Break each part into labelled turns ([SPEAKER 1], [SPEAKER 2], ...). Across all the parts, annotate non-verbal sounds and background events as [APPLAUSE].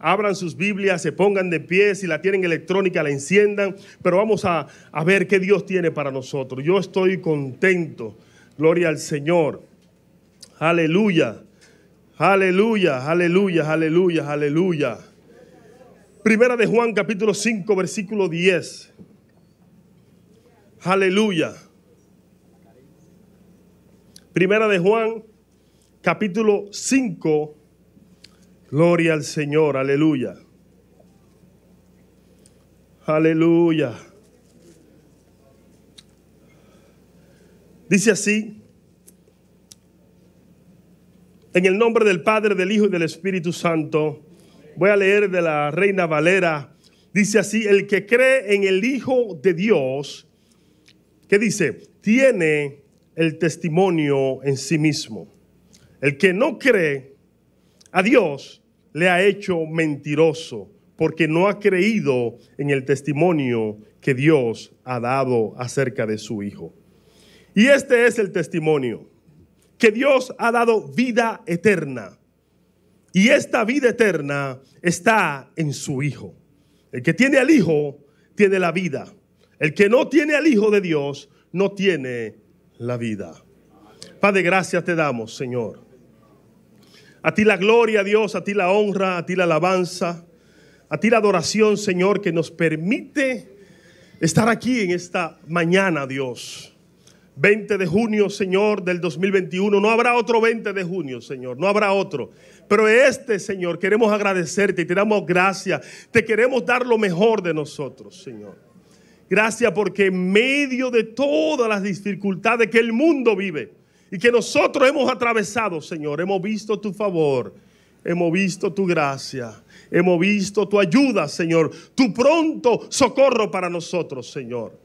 [SPEAKER 1] Abran sus Biblias, se pongan de pie, si la tienen electrónica, la enciendan, pero vamos a, ver qué Dios tiene para nosotros. Yo estoy contento, gloria al Señor. Aleluya, aleluya, aleluya, aleluya, aleluya. Primera de Juan capítulo 5, versículo 10. Aleluya. Primera de Juan capítulo 5, Gloria al Señor, aleluya. Aleluya. Dice así, en el nombre del Padre, del Hijo y del Espíritu Santo, voy a leer de la Reina Valera. Dice así, el que cree en el Hijo de Dios, ¿qué dice, tiene el testimonio en sí mismo. El que no cree a Dios le ha hecho mentiroso porque no ha creído en el testimonio que Dios ha dado acerca de su Hijo. Y este es el testimonio, que Dios ha dado vida eterna. Y esta vida eterna está en su Hijo. El que tiene al Hijo tiene la vida. El que no tiene al Hijo de Dios no tiene la vida. Padre, gracias te damos, Señor a ti la gloria, Dios, a ti la honra, a ti la alabanza, a ti la adoración, Señor, que nos permite estar aquí en esta mañana, Dios. 20 de junio, Señor, del 2021. No habrá otro 20 de junio, Señor. No habrá otro. Pero este, Señor, queremos agradecerte y te damos gracias. Te queremos dar lo mejor de nosotros, Señor. Gracias porque en medio de todas las dificultades que el mundo vive, y que nosotros hemos atravesado, Señor. Hemos visto tu favor, hemos visto tu gracia, hemos visto tu ayuda, Señor, tu pronto socorro para nosotros, Señor.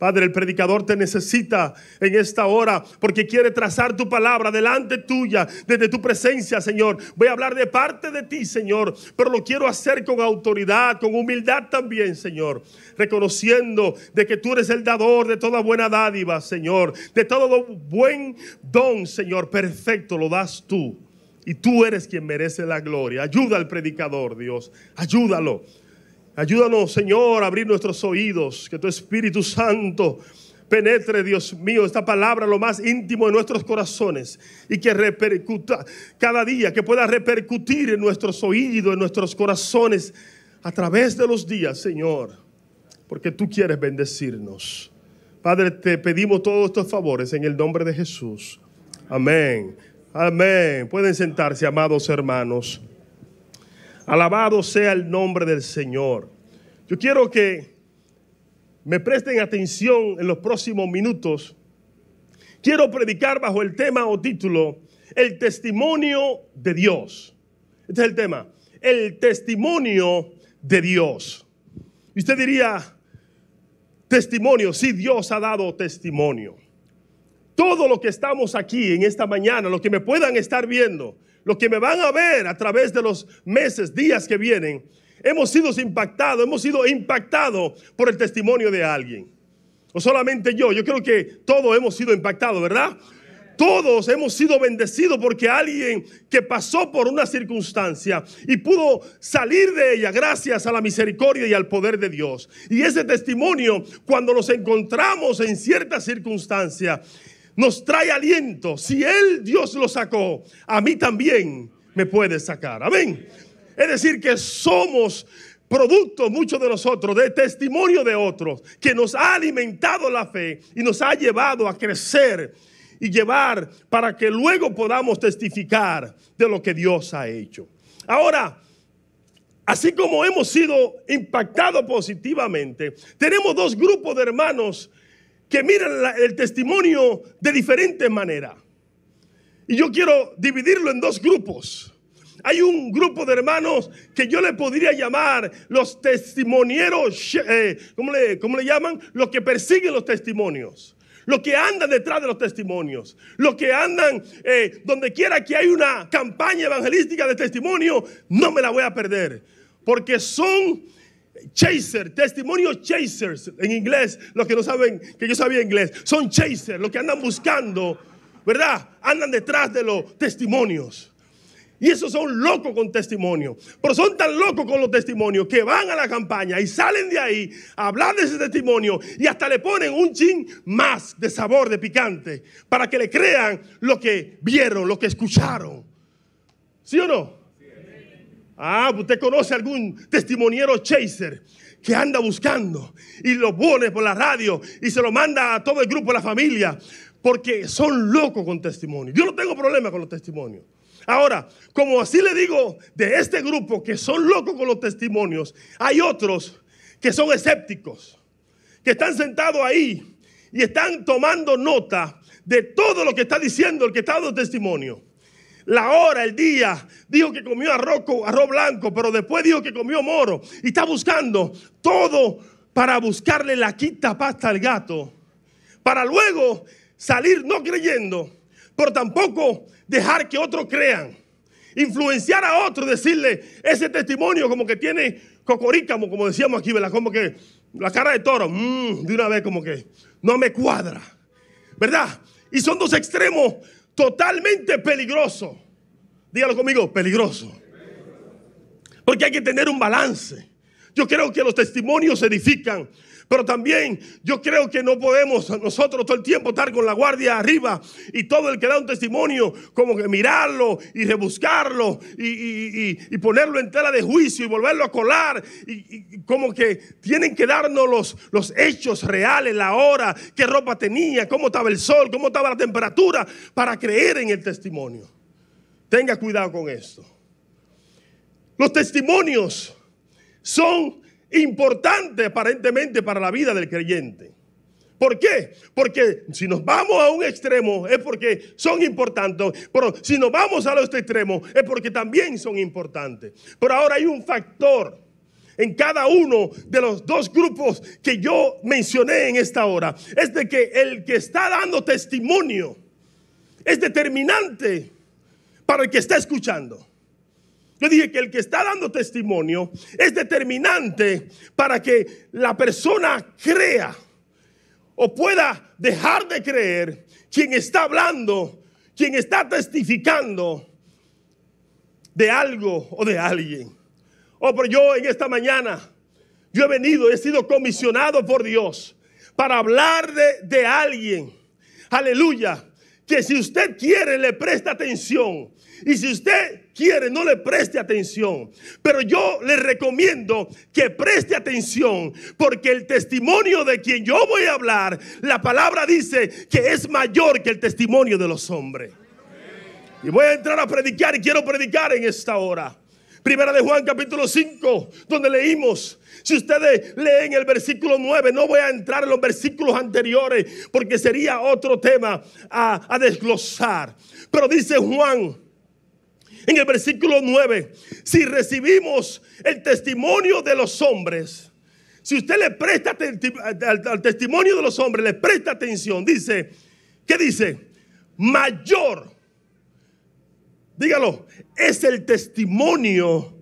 [SPEAKER 1] Padre, el predicador te necesita en esta hora porque quiere trazar tu palabra delante tuya, desde tu presencia, Señor. Voy a hablar de parte de ti, Señor, pero lo quiero hacer con autoridad, con humildad también, Señor. Reconociendo de que tú eres el dador de toda buena dádiva, Señor. De todo buen don, Señor. Perfecto, lo das tú. Y tú eres quien merece la gloria. Ayuda al predicador, Dios. Ayúdalo Ayúdanos, Señor, a abrir nuestros oídos, que tu Espíritu Santo penetre, Dios mío, esta palabra lo más íntimo de nuestros corazones y que repercuta cada día, que pueda repercutir en nuestros oídos, en nuestros corazones, a través de los días, Señor, porque tú quieres bendecirnos. Padre, te pedimos todos estos favores en el nombre de Jesús. Amén. Amén. Pueden sentarse, amados hermanos. Alabado sea el nombre del Señor. Yo quiero que me presten atención en los próximos minutos. Quiero predicar bajo el tema o título, el testimonio de Dios. Este es el tema, el testimonio de Dios. Y usted diría, testimonio, sí, Dios ha dado testimonio. Todo lo que estamos aquí en esta mañana, lo que me puedan estar viendo, los que me van a ver a través de los meses, días que vienen, hemos sido impactados, hemos sido impactados por el testimonio de alguien. No solamente yo, yo creo que todos hemos sido impactados, ¿verdad? Todos hemos sido bendecidos porque alguien que pasó por una circunstancia y pudo salir de ella gracias a la misericordia y al poder de Dios. Y ese testimonio, cuando nos encontramos en cierta circunstancia, nos trae aliento. Si Él, Dios, lo sacó, a mí también me puede sacar. Amén. Es decir, que somos producto, muchos de nosotros, de testimonio de otros, que nos ha alimentado la fe y nos ha llevado a crecer y llevar para que luego podamos testificar de lo que Dios ha hecho. Ahora, así como hemos sido impactados positivamente, tenemos dos grupos de hermanos que miran el testimonio de diferente manera. Y yo quiero dividirlo en dos grupos. Hay un grupo de hermanos que yo le podría llamar los testimonieros, eh, ¿cómo, le, le llaman? Los que persiguen los testimonios los que andan detrás de los testimonios, los que andan eh, donde quiera que hay una campaña evangelística de testimonio, no me la voy a perder, porque son Chaser, testimonios chasers en inglés, los que no saben que yo sabía inglés, son chasers, los que andan buscando, ¿verdad? Andan detrás de los testimonios. Y esos son locos con testimonio. Pero son tan locos con los testimonios que van a la campaña y salen de ahí a hablar de ese testimonio y hasta le ponen un chin más de sabor, de picante, para que le crean lo que vieron, lo que escucharon. ¿Sí o no? Ah, usted conoce algún testimoniero chaser que anda buscando y lo pone por la radio y se lo manda a todo el grupo, de la familia, porque son locos con testimonios. Yo no tengo problema con los testimonios. Ahora, como así le digo de este grupo que son locos con los testimonios, hay otros que son escépticos, que están sentados ahí y están tomando nota de todo lo que está diciendo el que está dando testimonio la hora, el día. Dijo que comió arroz, arroz blanco, pero después dijo que comió moro. Y está buscando todo para buscarle la quita pasta al gato. Para luego salir no creyendo, pero tampoco dejar que otros crean. Influenciar a otros, decirle ese testimonio como que tiene cocorícamo, como decíamos aquí, ¿verdad? Como que la cara de toro, mm, de una vez como que no me cuadra, ¿verdad? Y son dos extremos totalmente peligroso. Dígalo conmigo, peligroso. Porque hay que tener un balance. Yo creo que los testimonios edifican, pero también yo creo que no podemos nosotros todo el tiempo estar con la guardia arriba y todo el que da un testimonio como que mirarlo y rebuscarlo y, ponerlo en tela de juicio y volverlo a colar. Y, como que tienen que darnos los, los hechos reales, la hora, qué ropa tenía, cómo estaba el sol, cómo estaba la temperatura, para creer en el testimonio. Tenga cuidado con esto. Los testimonios son importante aparentemente para la vida del creyente. ¿Por qué? Porque si nos vamos a un extremo es porque son importantes, pero si nos vamos a otro extremo es porque también son importantes. Pero ahora hay un factor en cada uno de los dos grupos que yo mencioné en esta hora, es de que el que está dando testimonio es determinante para el que está escuchando. Yo dije que el que está dando testimonio es determinante para que la persona crea o pueda dejar de creer quien está hablando, quien está testificando de algo o de alguien. Oh, pero yo en esta mañana, yo he venido, he sido comisionado por Dios para hablar de, de alguien. Aleluya. Que si usted quiere, le presta atención. Y si usted quiere, no le preste atención. Pero yo le recomiendo que preste atención, porque el testimonio de quien yo voy a hablar, la palabra dice que es mayor que el testimonio de los hombres. Y voy a entrar a predicar y quiero predicar en esta hora. Primera de Juan capítulo 5, donde leímos, si ustedes leen el versículo 9, no voy a entrar en los versículos anteriores porque sería otro tema a, a desglosar. Pero dice Juan en el versículo 9, si recibimos el testimonio de los hombres, si usted le presta al testimonio de los hombres, le presta atención, dice, ¿qué dice? Mayor, dígalo, es el testimonio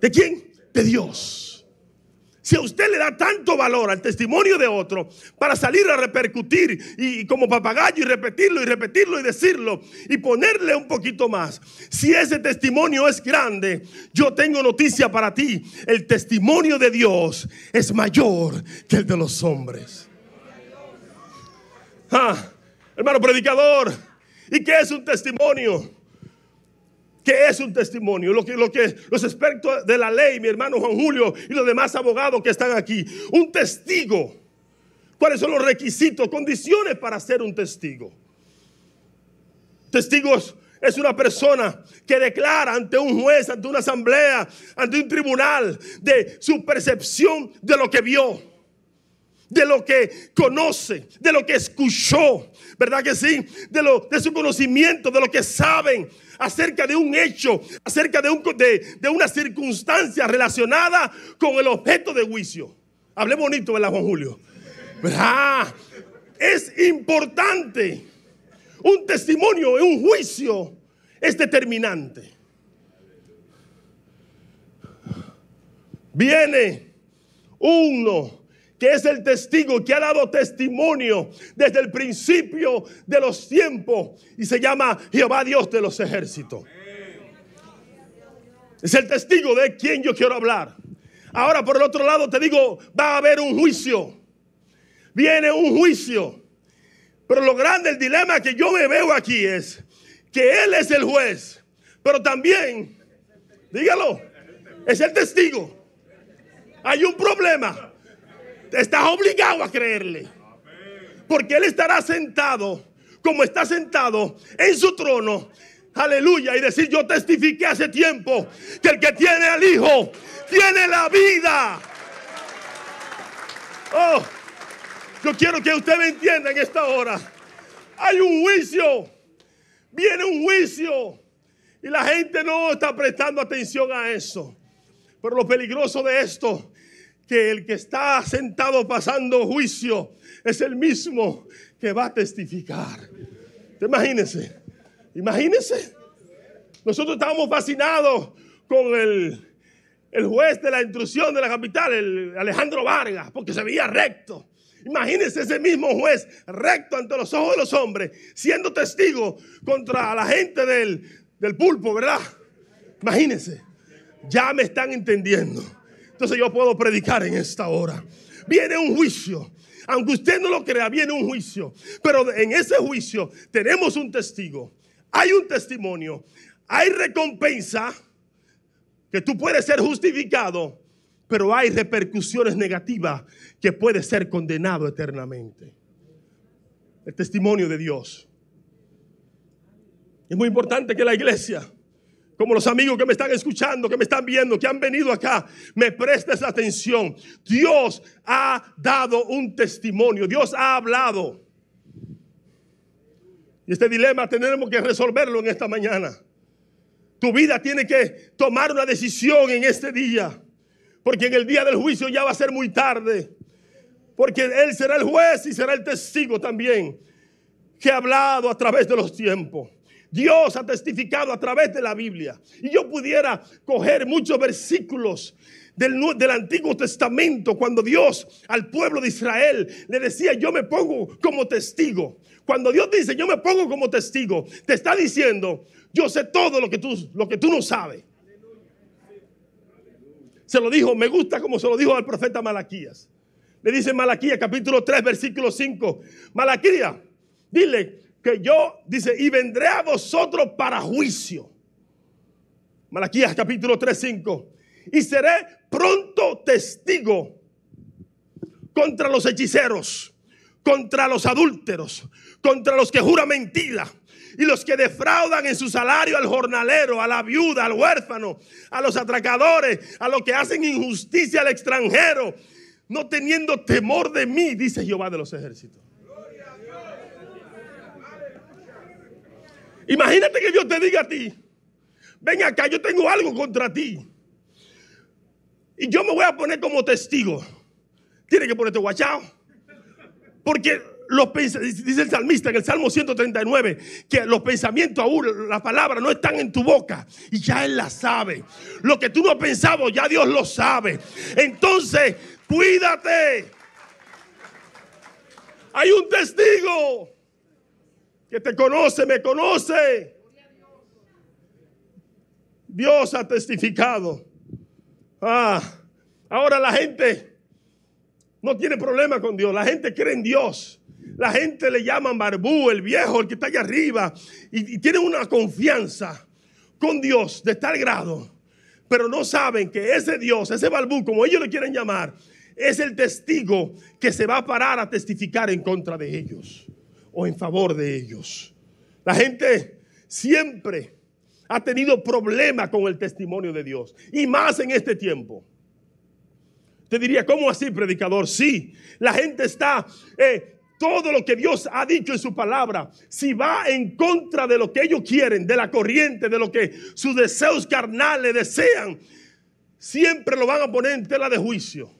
[SPEAKER 1] de quién? De Dios. Si a usted le da tanto valor al testimonio de otro para salir a repercutir y, como papagayo y repetirlo y repetirlo y decirlo y ponerle un poquito más. Si ese testimonio es grande, yo tengo noticia para ti. El testimonio de Dios es mayor que el de los hombres. Ah, hermano predicador, ¿y qué es un testimonio? que es un testimonio, lo que, los expertos de la ley, mi hermano Juan Julio y los demás abogados que están aquí, un testigo. ¿Cuáles son los requisitos, condiciones para ser un testigo? Testigos es una persona que declara ante un juez, ante una asamblea, ante un tribunal, de su percepción de lo que vio, de lo que conoce, de lo que escuchó, ¿verdad que sí? De, su conocimiento, de lo que saben acerca de un hecho, acerca de, una circunstancia relacionada con el objeto de juicio. Hablé bonito, ¿verdad, Juan Julio? Es importante. Un testimonio un juicio es determinante. Viene uno que es el testigo que ha dado testimonio desde el principio de los tiempos y se llama Jehová Dios de los ejércitos. Es el testigo de quien yo quiero hablar. Ahora por el otro lado te digo, va a haber un juicio. Viene un juicio. Pero lo grande, el dilema que yo me veo aquí es que Él es el juez, pero también, dígalo, es el testigo. Hay un problema. Estás obligado a creerle. Porque Él estará sentado como está sentado en su trono. Aleluya. Y decir, yo testifiqué hace tiempo que el que tiene al Hijo tiene la vida. Oh, yo quiero que usted me entienda en esta hora. Hay un juicio. Viene un juicio. Y la gente no está prestando atención a eso. Pero lo peligroso de esto que el que está sentado pasando juicio es el mismo que va a testificar. Imagínense, imagínense. Nosotros estábamos fascinados con el, juez de la intrusión de la capital, el Alejandro Vargas, porque se veía recto. Imagínense ese mismo juez recto ante los ojos de los hombres, siendo testigo contra la gente del, del pulpo, ¿verdad? Imagínense, ya me están entendiendo. Entonces yo puedo predicar en esta hora. Viene un juicio. Aunque usted no lo crea, viene un juicio. Pero en ese juicio tenemos un testigo. Hay un testimonio. Hay recompensa. Que tú puedes ser justificado. Pero hay repercusiones negativas que puede ser condenado eternamente. El testimonio de Dios. Es muy importante que la iglesia como los amigos que me están escuchando, que me están viendo, que han venido acá, me prestes atención. Dios ha dado un testimonio, Dios ha hablado. Y este dilema tenemos que resolverlo en esta mañana. Tu vida tiene que tomar una decisión en este día, porque en el día del juicio ya va a ser muy tarde, porque Él será el juez y será el testigo también, que ha hablado a través de los tiempos. Dios ha testificado a través de la Biblia. Y yo pudiera coger muchos versículos del, del, Antiguo Testamento, cuando Dios al pueblo de Israel le decía, yo me pongo como testigo. Cuando Dios dice, yo me pongo como testigo, te está diciendo, yo sé todo lo que tú, lo que tú no sabes. Se lo dijo, me gusta como se lo dijo al profeta Malaquías. Le dice Malaquías capítulo 3, versículo 5, Malaquías, dile que yo, dice, y vendré a vosotros para juicio. Malaquías capítulo 3, 5. Y seré pronto testigo contra los hechiceros, contra los adúlteros, contra los que juran mentira y los que defraudan en su salario al jornalero, a la viuda, al huérfano, a los atracadores, a los que hacen injusticia al extranjero, no teniendo temor de mí, dice Jehová de los ejércitos. Imagínate que Dios te diga a ti, ven acá, yo tengo algo contra ti. Y yo me voy a poner como testigo. Tienes que ponerte guachao. Porque los dice el salmista en el Salmo 139 que los pensamientos aún, las palabras no están en tu boca y ya Él las sabe. Lo que tú no pensado, ya Dios lo sabe. Entonces, cuídate. Hay un testigo que te conoce, me conoce. Dios ha testificado. Ah, ahora la gente no tiene problema con Dios. La gente cree en Dios. La gente le llaman barbú, el viejo, el que está allá arriba. Y, tiene una confianza con Dios de tal grado. Pero no saben que ese Dios, ese barbú, como ellos le quieren llamar, es el testigo que se va a parar a testificar en contra de ellos o en favor de ellos. La gente siempre ha tenido problemas con el testimonio de Dios y más en este tiempo. Te diría, ¿cómo así, predicador? Sí, la gente está eh, todo lo que Dios ha dicho en su palabra, si va en contra de lo que ellos quieren, de la corriente, de lo que sus deseos carnales desean, siempre lo van a poner en tela de juicio,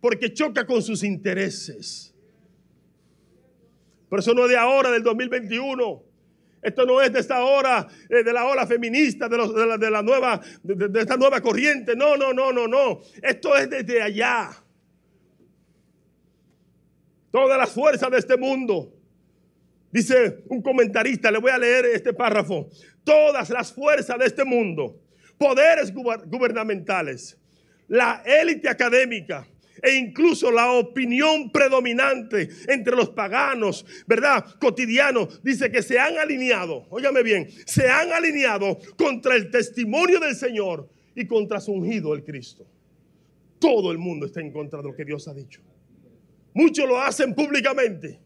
[SPEAKER 1] porque choca con sus intereses. Pero eso no es de ahora, del 2021. Esto no es de esta hora, eh, de la ola feminista, de, la, nueva, de, esta nueva corriente. No, no, no, no, no. Esto es desde allá. Todas las fuerzas de este mundo. Dice un comentarista, le voy a leer este párrafo. Todas las fuerzas de este mundo, poderes gubernamentales, la élite académica, e incluso la opinión predominante entre los paganos, ¿verdad? cotidiano, dice que se han alineado, óyame bien, se han alineado contra el testimonio del Señor y contra su ungido el Cristo. Todo el mundo está en contra de lo que Dios ha dicho. Muchos lo hacen públicamente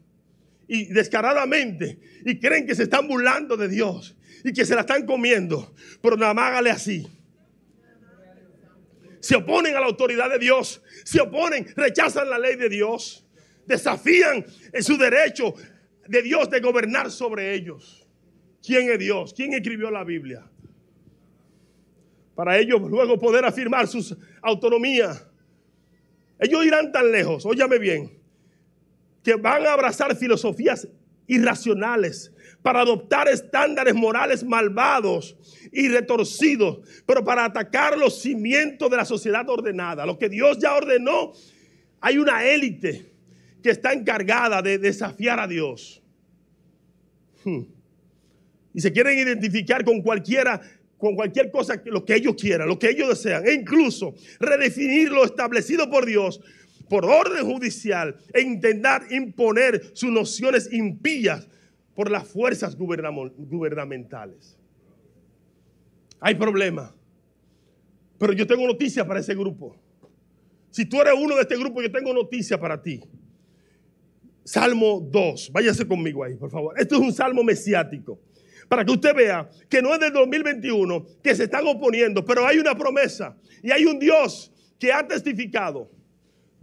[SPEAKER 1] y descaradamente y creen que se están burlando de Dios y que se la están comiendo, pero nada más hágale así se oponen a la autoridad de Dios, se oponen, rechazan la ley de Dios, desafían en su derecho de Dios de gobernar sobre ellos. ¿Quién es Dios? ¿Quién escribió la Biblia? Para ellos luego poder afirmar su autonomía. Ellos irán tan lejos, óyame bien, que van a abrazar filosofías irracionales, para adoptar estándares morales malvados y retorcidos, pero para atacar los cimientos de la sociedad ordenada. Lo que Dios ya ordenó, hay una élite que está encargada de desafiar a Dios. Hmm. Y se quieren identificar con cualquiera con cualquier cosa, lo que ellos quieran, lo que ellos desean, e incluso redefinir lo establecido por Dios por orden judicial e intentar imponer sus nociones impías por las fuerzas gubernamentales. Hay problema. Pero yo tengo noticias para ese grupo. Si tú eres uno de este grupo, yo tengo noticias para ti. Salmo 2. Váyase conmigo ahí, por favor. Esto es un salmo mesiático. Para que usted vea que no es del 2021 que se están oponiendo, pero hay una promesa y hay un Dios que ha testificado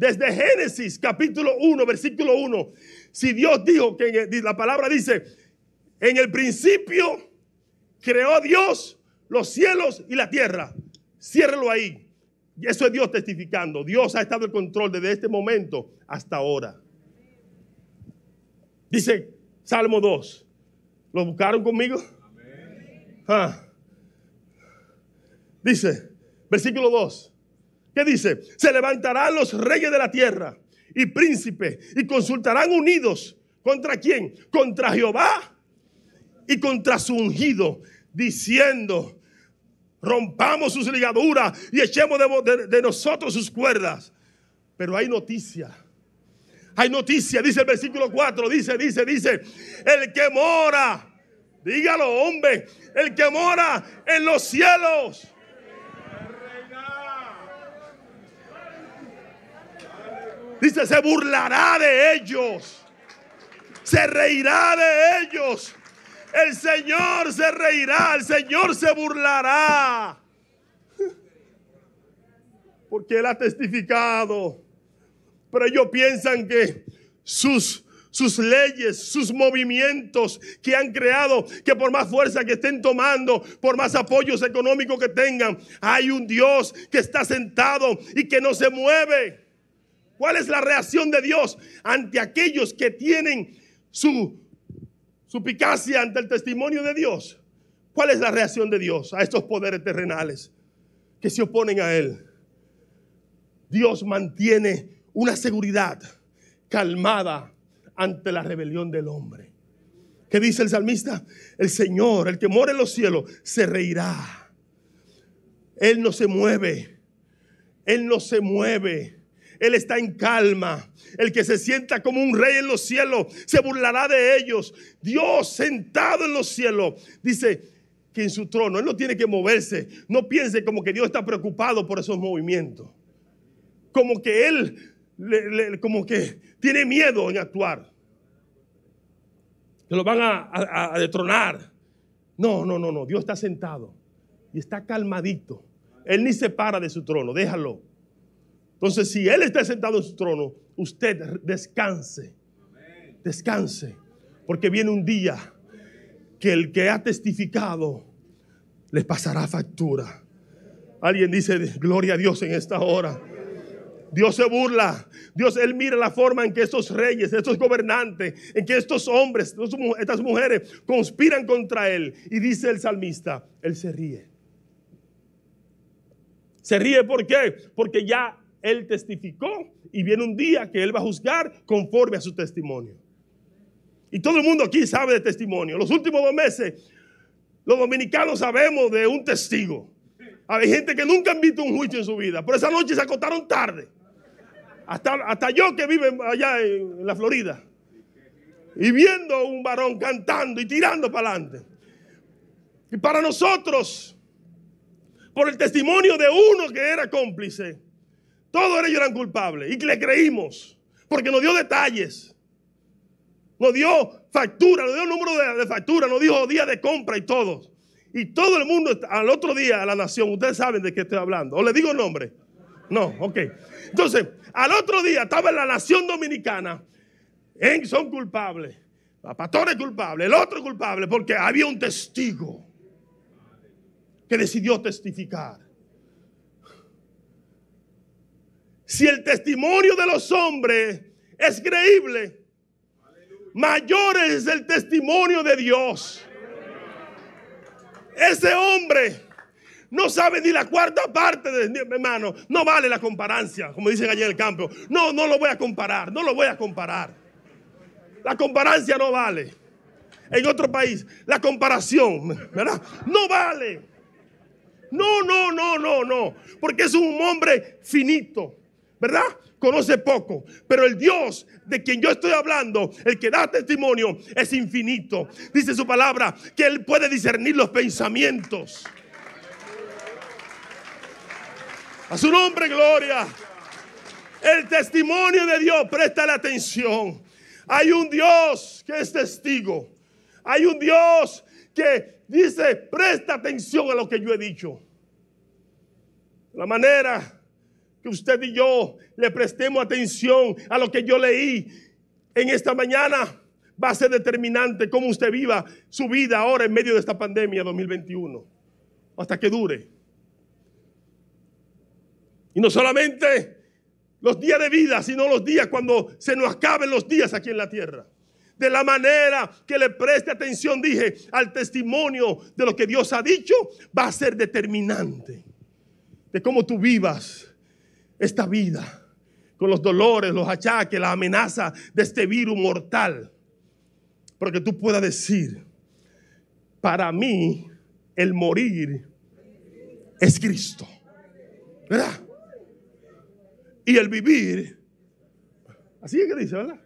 [SPEAKER 1] desde Génesis capítulo 1, versículo 1. Si Dios dijo que la palabra dice, en el principio creó Dios los cielos y la tierra. Ciérrelo ahí. Y Eso es Dios testificando. Dios ha estado en control desde este momento hasta ahora. Dice Salmo 2. ¿Lo buscaron conmigo? Ah. Dice, versículo 2. ¿Qué dice? Se levantarán los reyes de la tierra y príncipes y consultarán unidos. ¿Contra quién? Contra Jehová y contra su ungido, diciendo, rompamos sus ligaduras y echemos de, nosotros sus cuerdas. Pero hay noticia. Hay noticia, dice el versículo 4, dice, dice, dice, el que mora, dígalo hombre, el que mora en los cielos Dice, se burlará de ellos. Se reirá de ellos. El Señor se reirá. El Señor se burlará. Porque Él ha testificado. Pero ellos piensan que sus sus leyes, sus movimientos que han creado, que por más fuerza que estén tomando, por más apoyos económicos que tengan, hay un Dios que está sentado y que no se mueve. ¿Cuál es la reacción de Dios ante aquellos que tienen su, picacia ante el testimonio de Dios? ¿Cuál es la reacción de Dios a estos poderes terrenales que se oponen a Él? Dios mantiene una seguridad calmada ante la rebelión del hombre. ¿Qué dice el salmista? El Señor, el que mora en los cielos, se reirá. Él no se mueve. Él no se mueve. Él está en calma. El que se sienta como un rey en los cielos se burlará de ellos. Dios sentado en los cielos dice que en su trono, Él no tiene que moverse. No piense como que Dios está preocupado por esos movimientos. Como que Él, como que tiene miedo en actuar. Que lo van a, a detronar. No, no, no, no. Dios está sentado y está calmadito. Él ni se para de su trono. Déjalo. Entonces, si Él está sentado en su trono, usted descanse. Descanse. Porque viene un día que el que ha testificado le pasará factura. Alguien dice, gloria a Dios en esta hora. Dios se burla. Dios, Él mira la forma en que estos reyes, estos gobernantes, en que estos hombres, estas mujeres conspiran contra Él. Y dice el salmista, Él se ríe. Se ríe ¿por qué? Porque ya él testificó y viene un día que Él va a juzgar conforme a su testimonio. Y todo el mundo aquí sabe de testimonio. Los últimos dos meses, los dominicanos sabemos de un testigo. Hay gente que nunca han visto un juicio en su vida, pero esa noche se acostaron tarde. Hasta, yo que vivo allá en, en la Florida. Y viendo a un varón cantando y tirando para adelante. Y para nosotros, por el testimonio de uno que era cómplice, todos ellos eran culpables y que le creímos porque nos dio detalles. Nos dio factura, nos dio número de, factura, nos dijo día de compra y todo. Y todo el mundo, al otro día, a la nación, ustedes saben de qué estoy hablando. ¿O le digo el nombre? No, ok. Entonces, al otro día estaba en la nación dominicana. son culpables. La es culpable, el otro es culpable, porque había un testigo que decidió testificar. si el testimonio de los hombres es creíble, mayor es el testimonio de Dios. Ese hombre no sabe ni la cuarta parte de mi hermano. No vale la comparancia, como dicen allá en el campo. No, no lo voy a comparar, no lo voy a comparar. La comparancia no vale. En otro país, la comparación, ¿verdad? No vale. No, no, no, no, no. Porque es un hombre finito. ¿verdad? Conoce poco, pero el Dios de quien yo estoy hablando, el que da testimonio, es infinito. Dice su palabra que Él puede discernir los pensamientos. A su nombre, gloria. El testimonio de Dios, presta la atención. Hay un Dios que es testigo. Hay un Dios que dice, presta atención a lo que yo he dicho. La manera que usted y yo le prestemos atención a lo que yo leí en esta mañana va a ser determinante cómo usted viva su vida ahora en medio de esta pandemia 2021, hasta que dure. Y no solamente los días de vida, sino los días cuando se nos acaben los días aquí en la tierra. De la manera que le preste atención, dije, al testimonio de lo que Dios ha dicho, va a ser determinante de cómo tú vivas esta vida, con los dolores, los achaques, la amenaza de este virus mortal. Porque tú puedas decir, para mí el morir es Cristo. ¿Verdad? Y el vivir, así es que dice, ¿verdad?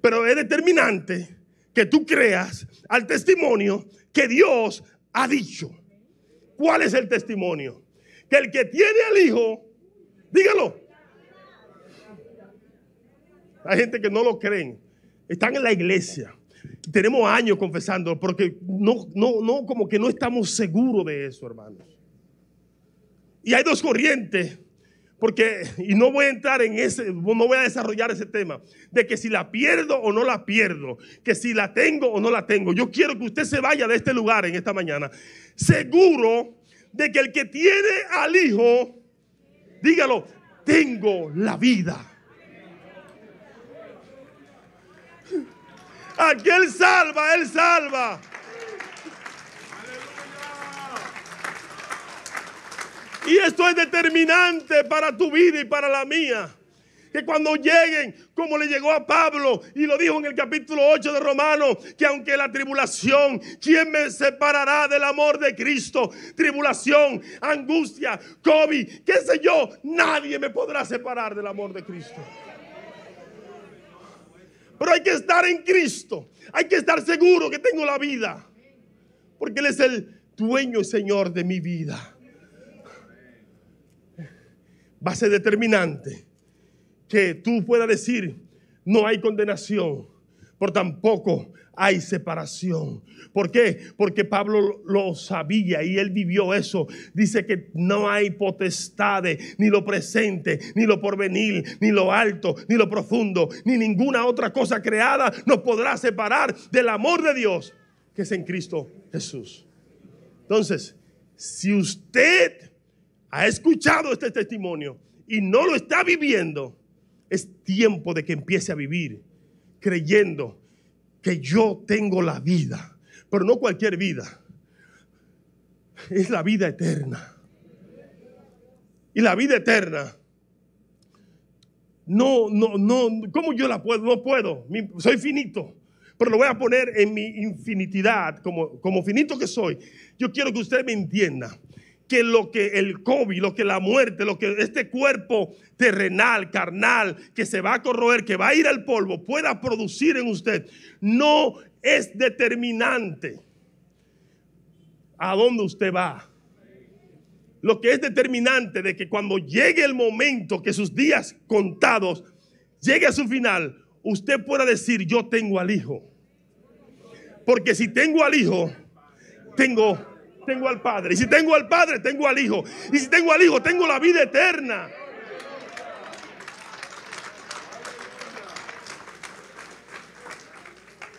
[SPEAKER 1] Pero es determinante que tú creas al testimonio que Dios ha dicho. ¿Cuál es el testimonio? que el que tiene al Hijo, dígalo. Hay gente que no lo creen. Están en la iglesia. Tenemos años confesando, porque no, no, no, como que no estamos seguros de eso, hermanos. Y hay dos corrientes, porque, y no voy a entrar en ese, no voy a desarrollar ese tema, de que si la pierdo o no la pierdo, que si la tengo o no la tengo. Yo quiero que usted se vaya de este lugar en esta mañana, seguro de que el que tiene al Hijo, dígalo, tengo la vida. Aquel salva, Él salva. Y esto es determinante para tu vida y para la mía que cuando lleguen, como le llegó a Pablo y lo dijo en el capítulo 8 de Romanos, que aunque la tribulación, ¿quién me separará del amor de Cristo? Tribulación, angustia, COVID, qué sé yo, nadie me podrá separar del amor de Cristo. Pero hay que estar en Cristo, hay que estar seguro que tengo la vida, porque Él es el dueño y Señor de mi vida. Va a ser determinante que tú puedas decir, no hay condenación, por tampoco hay separación. ¿Por qué? Porque Pablo lo sabía y él vivió eso. Dice que no hay potestades, ni lo presente, ni lo porvenir, ni lo alto, ni lo profundo, ni ninguna otra cosa creada nos podrá separar del amor de Dios que es en Cristo Jesús. Entonces, si usted ha escuchado este testimonio y no lo está viviendo, es tiempo de que empiece a vivir creyendo que yo tengo la vida, pero no cualquier vida. Es la vida eterna. Y la vida eterna no, no, no, ¿cómo yo la puedo? No puedo, soy finito, pero lo voy a poner en mi infinitidad, como, como finito que soy. Yo quiero que usted me entienda que lo que el COVID, lo que la muerte, lo que este cuerpo terrenal, carnal, que se va a corroer, que va a ir al polvo, pueda producir en usted, no es determinante a dónde usted va. Lo que es determinante de que cuando llegue el momento que sus días contados llegue a su final, usted pueda decir, yo tengo al Hijo. Porque si tengo al Hijo, tengo tengo al Padre. Y si tengo al Padre, tengo al Hijo. Y si tengo al Hijo, tengo la vida eterna.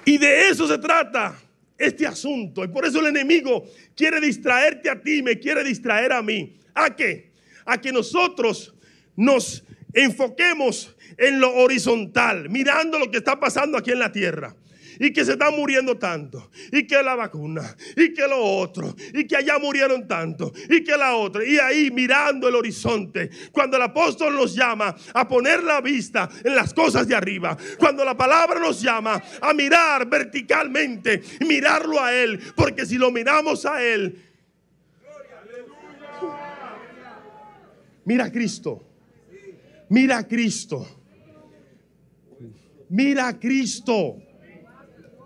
[SPEAKER 1] Y de eso se trata este asunto. Y por eso el enemigo quiere distraerte a ti, me quiere distraer a mí. ¿A qué? A que nosotros nos enfoquemos en lo horizontal, mirando lo que está pasando aquí en la tierra y que se están muriendo tanto, y que la vacuna, y que lo otro, y que allá murieron tanto, y que la otra, y ahí mirando el horizonte, cuando el apóstol nos llama a poner la vista en las cosas de arriba, cuando la palabra nos llama a mirar verticalmente, mirarlo a Él, porque si lo miramos a Él, mira a Cristo, mira a Cristo. Mira a Cristo.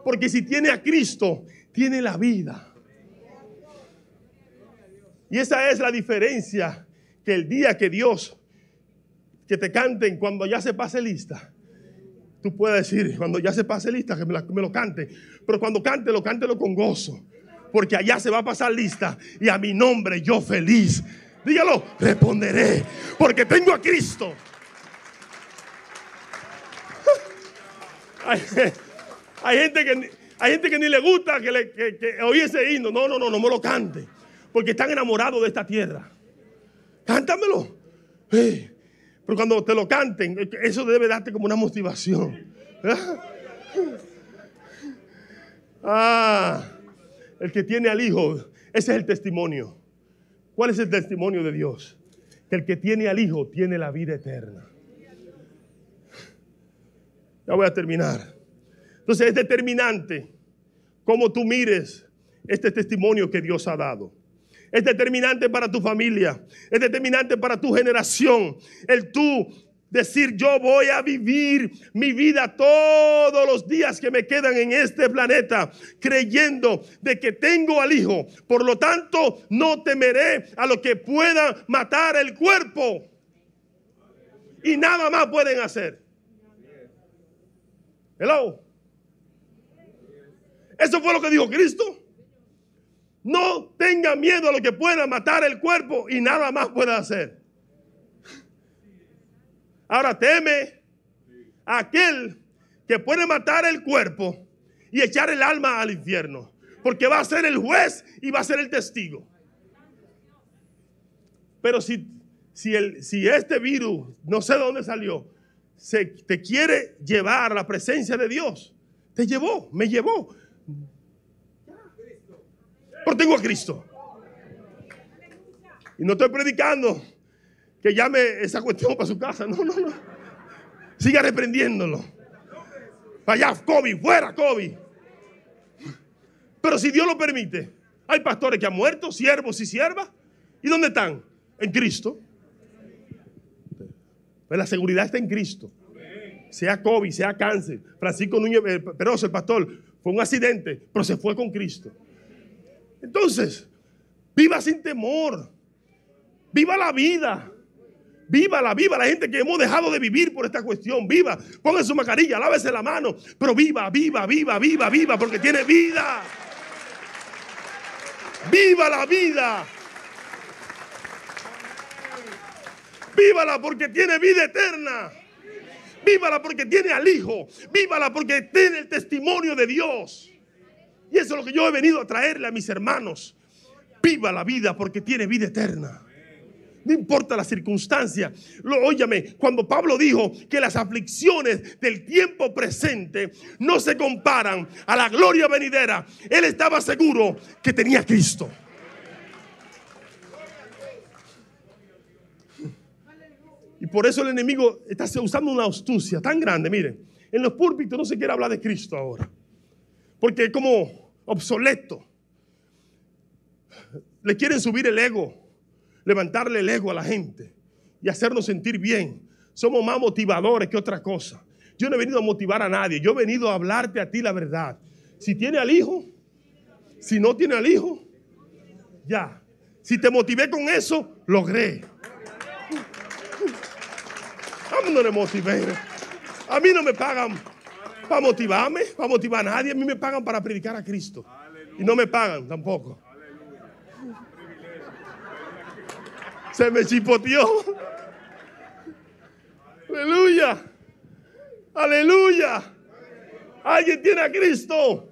[SPEAKER 1] Porque si tiene a Cristo, tiene la vida. Y esa es la diferencia que el día que Dios, que te canten cuando ya se pase lista, tú puedes decir, cuando ya se pase lista, que me, lo cante. Pero cuando cante, lo cántelo con gozo. Porque allá se va a pasar lista y a mi nombre yo feliz. Dígalo, responderé, porque tengo a Cristo. [LAUGHS] Hay gente que, hay gente que ni le gusta que, le, que, ese himno. No, no, no, no me lo cante. Porque están enamorados de esta tierra. Cántamelo. pero cuando te lo canten, eso debe darte como una motivación. [LAUGHS] Ah, el que tiene al Hijo, ese es el testimonio. ¿Cuál es el testimonio de Dios? Que el que tiene al Hijo tiene la vida eterna. Ya voy a terminar. Entonces es determinante cómo tú mires este testimonio que Dios ha dado. Es determinante para tu familia, es determinante para tu generación. El tú decir yo voy a vivir mi vida todos los días que me quedan en este planeta creyendo de que tengo al hijo. Por lo tanto, no temeré a lo que pueda matar el cuerpo. Y nada más pueden hacer. Hello. Eso fue lo que dijo Cristo. No tenga miedo a lo que pueda matar el cuerpo y nada más pueda hacer. Ahora teme aquel que puede matar el cuerpo y echar el alma al infierno. Porque va a ser el juez y va a ser el testigo. Pero si, si, el, si este virus, no sé de dónde salió, se, te quiere llevar a la presencia de Dios, te llevó, me llevó. Pero tengo a Cristo. Y no estoy predicando que llame esa cuestión para su casa. No, no, no. Siga reprendiéndolo. Allá, COVID, fuera, COVID. Pero si Dios lo permite, hay pastores que han muerto, siervos y siervas. ¿Y dónde están? En Cristo. Pues la seguridad está en Cristo. Sea COVID, sea cáncer. Francisco Núñez pero eh, Peroso, el pastor, fue un accidente, pero se fue con Cristo. Entonces, viva sin temor. Viva la vida. Viva la viva la gente que hemos dejado de vivir por esta cuestión. Viva. Ponga su mascarilla, lávese la mano. Pero viva, viva, viva, viva, viva, porque tiene vida. Viva la vida. Vívala porque tiene vida eterna. Vívala porque tiene al Hijo. Vívala porque tiene el testimonio de Dios. Y eso es lo que yo he venido a traerle a mis hermanos. Viva la vida porque tiene vida eterna. No importa la circunstancia. Lo, óyame, cuando Pablo dijo que las aflicciones del tiempo presente no se comparan a la gloria venidera, él estaba seguro que tenía Cristo. Y por eso el enemigo está usando una astucia tan grande. Miren, en los púlpitos no se quiere hablar de Cristo ahora porque es como obsoleto. Le quieren subir el ego, levantarle el ego a la gente y hacernos sentir bien. Somos más motivadores que otra cosa. Yo no he venido a motivar a nadie, yo he venido a hablarte a ti la verdad. Si tiene al hijo, si no tiene al hijo, ya. Si te motivé con eso, logré. no le motivé? A mí no me pagan para motivarme, para motivar a nadie. A mí me pagan para predicar a Cristo. Y no me pagan tampoco. Se me chipoteó. Aleluya. Aleluya. Alguien tiene a Cristo.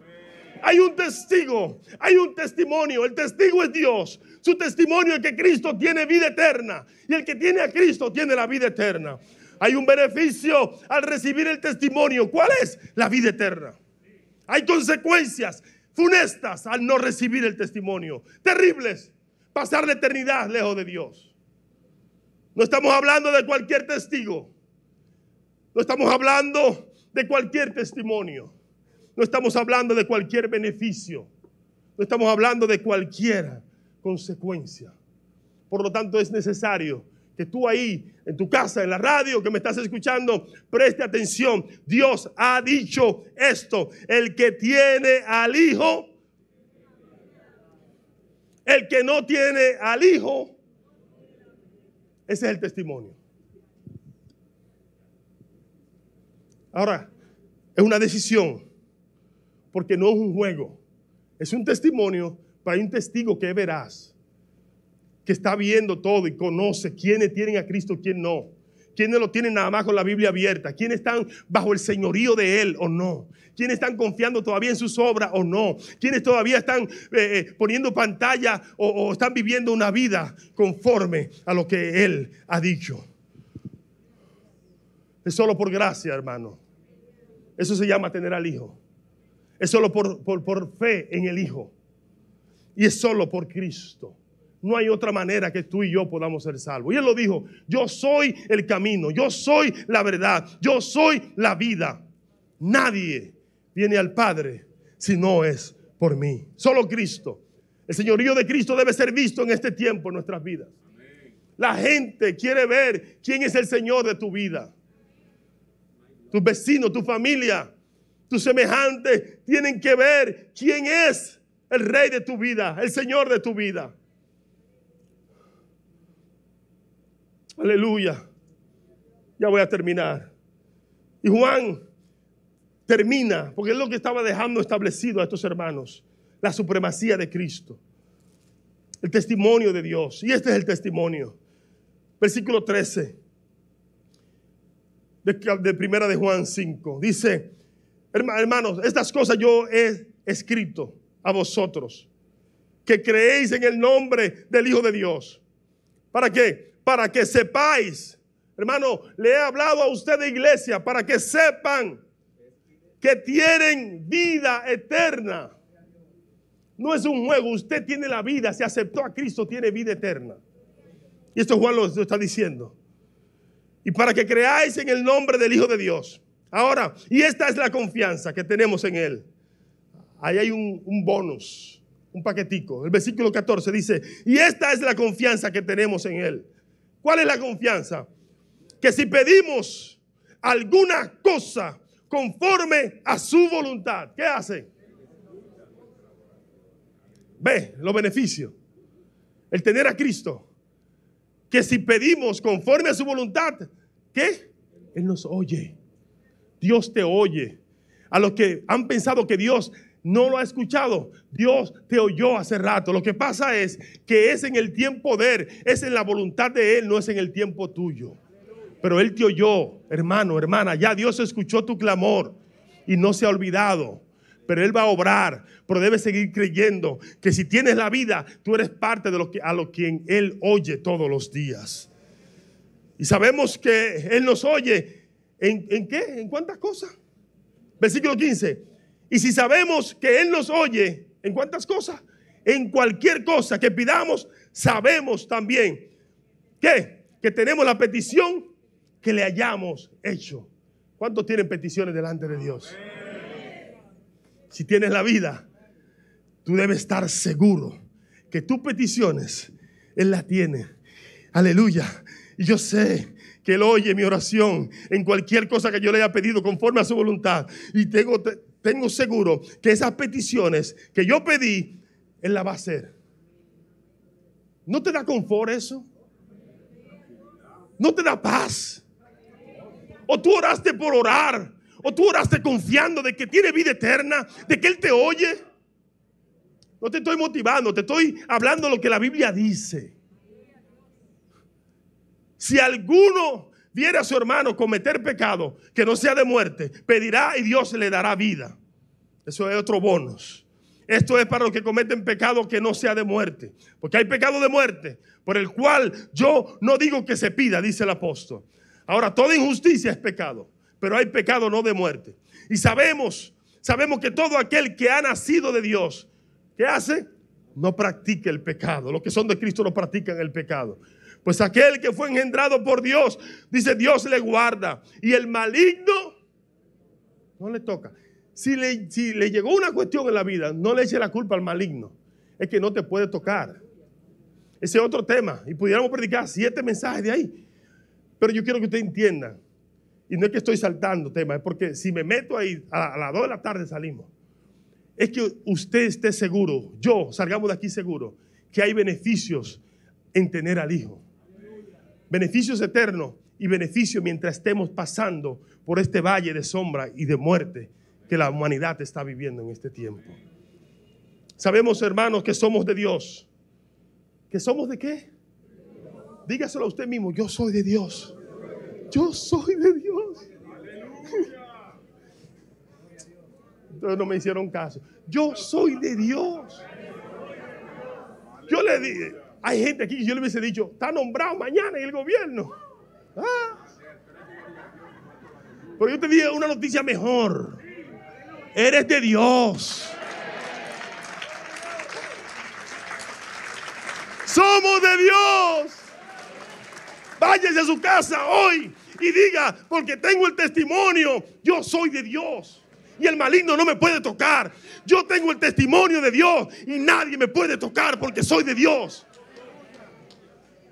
[SPEAKER 1] Hay un testigo, hay un testimonio. El testigo es Dios. Su testimonio es que Cristo tiene vida eterna. Y el que tiene a Cristo tiene la vida eterna. Hay un beneficio al recibir el testimonio. ¿Cuál es? La vida eterna. Hay consecuencias funestas al no recibir el testimonio. Terribles. Pasar la eternidad lejos de Dios. No estamos hablando de cualquier testigo. No estamos hablando de cualquier testimonio. No estamos hablando de cualquier beneficio. No estamos hablando de cualquier consecuencia. Por lo tanto, es necesario que tú ahí, en tu casa, en la radio, que me estás escuchando, preste atención. Dios ha dicho esto. El que tiene al Hijo, el que no tiene al Hijo, ese es el testimonio. Ahora, es una decisión, porque no es un juego, es un testimonio para un testigo que verás que está viendo todo y conoce quiénes tienen a Cristo, quién no. Quiénes lo tienen nada más con la Biblia abierta. Quiénes están bajo el señorío de Él o no. Quiénes están confiando todavía en sus obras o no. Quiénes todavía están eh, eh, poniendo pantalla o, están viviendo una vida conforme a lo que Él ha dicho. Es solo por gracia, hermano. Eso se llama tener al Hijo. Es solo por, por, por fe en el Hijo. Y es solo por Cristo. No hay otra manera que tú y yo podamos ser salvos. Y él lo dijo, yo soy el camino, yo soy la verdad, yo soy la vida. Nadie viene al Padre si no es por mí. Solo Cristo. El señorío de Cristo debe ser visto en este tiempo, en nuestras vidas. La gente quiere ver quién es el Señor de tu vida. Tus vecinos, tu familia, tus semejantes tienen que ver quién es el Rey de tu vida, el Señor de tu vida. Aleluya. Ya voy a terminar. Y Juan termina, porque es lo que estaba dejando establecido a estos hermanos, la supremacía de Cristo, el testimonio de Dios. Y este es el testimonio. Versículo 13 de, Primera de Juan 5. Dice, hermanos, estas cosas yo he escrito a vosotros, que creéis en el nombre del Hijo de Dios. ¿Para qué? para que sepáis. Hermano, le he hablado a usted de iglesia para que sepan que tienen vida eterna. No es un juego, usted tiene la vida, si aceptó a Cristo tiene vida eterna. Y esto Juan lo está diciendo. Y para que creáis en el nombre del Hijo de Dios. Ahora, y esta es la confianza que tenemos en Él. Ahí hay un, un bonus, un paquetico. El versículo 14 dice, y esta es la confianza que tenemos en Él ¿Cuál es la confianza? Que si pedimos alguna cosa conforme a su voluntad, ¿qué hace? Ve los beneficios. El tener a Cristo. Que si pedimos conforme a su voluntad, ¿qué? Él nos oye. Dios te oye. A los que han pensado que Dios no lo ha escuchado. Dios te oyó hace rato. Lo que pasa es que es en el tiempo de Él, es en la voluntad de Él, no es en el tiempo tuyo. Pero Él te oyó, hermano, hermana. Ya Dios escuchó tu clamor y no se ha olvidado. Pero Él va a obrar, pero debes seguir creyendo que si tienes la vida, tú eres parte de lo que, a lo quien Él oye todos los días. Y sabemos que Él nos oye. ¿En, en qué? ¿En cuántas cosas? Versículo 15. Y si sabemos que Él nos oye, ¿en cuántas cosas? En cualquier cosa que pidamos, sabemos también que, que tenemos la petición que le hayamos hecho. ¿Cuántos tienen peticiones delante de Dios? Si tienes la vida, tú debes estar seguro que tus peticiones Él las tiene. Aleluya. Y yo sé que Él oye mi oración en cualquier cosa que yo le haya pedido conforme a su voluntad. Y tengo, tengo seguro que esas peticiones que yo pedí, Él las va a hacer. ¿No te da confort eso? ¿No te da paz? ¿O tú oraste por orar? ¿O tú oraste confiando de que tiene vida eterna? ¿De que Él te oye? No te estoy motivando, te estoy hablando lo que la Biblia dice. Si alguno viere a su hermano cometer pecado que no sea de muerte, pedirá y Dios le dará vida. Eso es otro bonus. Esto es para los que cometen pecado que no sea de muerte. Porque hay pecado de muerte por el cual yo no digo que se pida, dice el apóstol. Ahora, toda injusticia es pecado, pero hay pecado no de muerte. Y sabemos, sabemos que todo aquel que ha nacido de Dios, ¿qué hace? No practica el pecado. Los que son de Cristo no practican el pecado. Pues aquel que fue engendrado por Dios, dice Dios le guarda. Y el maligno no le toca. Si le, llegó una cuestión en la vida, no le eche la culpa al maligno. Es que no te puede tocar. Ese es otro tema. Y pudiéramos predicar siete mensajes de ahí. Pero yo quiero que usted entienda. Y no es que estoy saltando tema es porque si me meto ahí a las 2 de la tarde salimos. Es que usted esté seguro, yo salgamos de aquí seguro, que hay beneficios en tener al Hijo beneficios eternos y beneficio mientras estemos pasando por este valle de sombra y de muerte que la humanidad está viviendo en este tiempo. Sabemos, hermanos, que somos de Dios. ¿Que somos de qué? Dígaselo a usted mismo, yo soy de Dios. Yo soy de Dios. [LAUGHS] Entonces no me hicieron caso. Yo soy de Dios. Yo le dije, hay gente aquí que yo le hubiese dicho, está nombrado mañana en el gobierno. Ah. Pero yo te dije una noticia mejor. Eres de Dios. Somos de Dios. Váyase a su casa hoy y diga, porque tengo el testimonio, yo soy de Dios. Y el maligno no me puede tocar. Yo tengo el testimonio de Dios y nadie me puede tocar porque soy de Dios.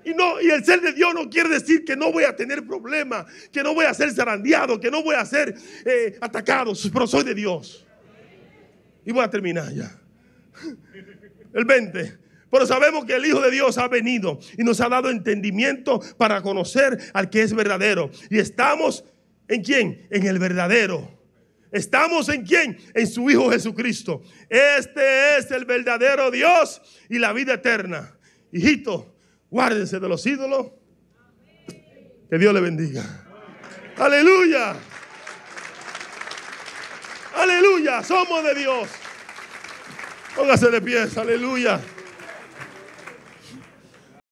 [SPEAKER 1] Y, no, y el ser de Dios no quiere decir que no voy a tener problemas, que no voy a ser zarandeado, que no voy a ser eh, atacado, pero soy de Dios. Y voy a terminar ya. [LAUGHS] El 20. Pero sabemos que el Hijo de Dios ha venido y nos ha dado entendimiento para conocer al que es verdadero. Y estamos en quién? En el verdadero. Estamos en quién? En su Hijo Jesucristo. Este es el verdadero Dios y la vida eterna. Hijito, Guárdense de los ídolos. Que Dios le bendiga. Aleluya. Aleluya. Somos de Dios. Póngase de pies. Aleluya.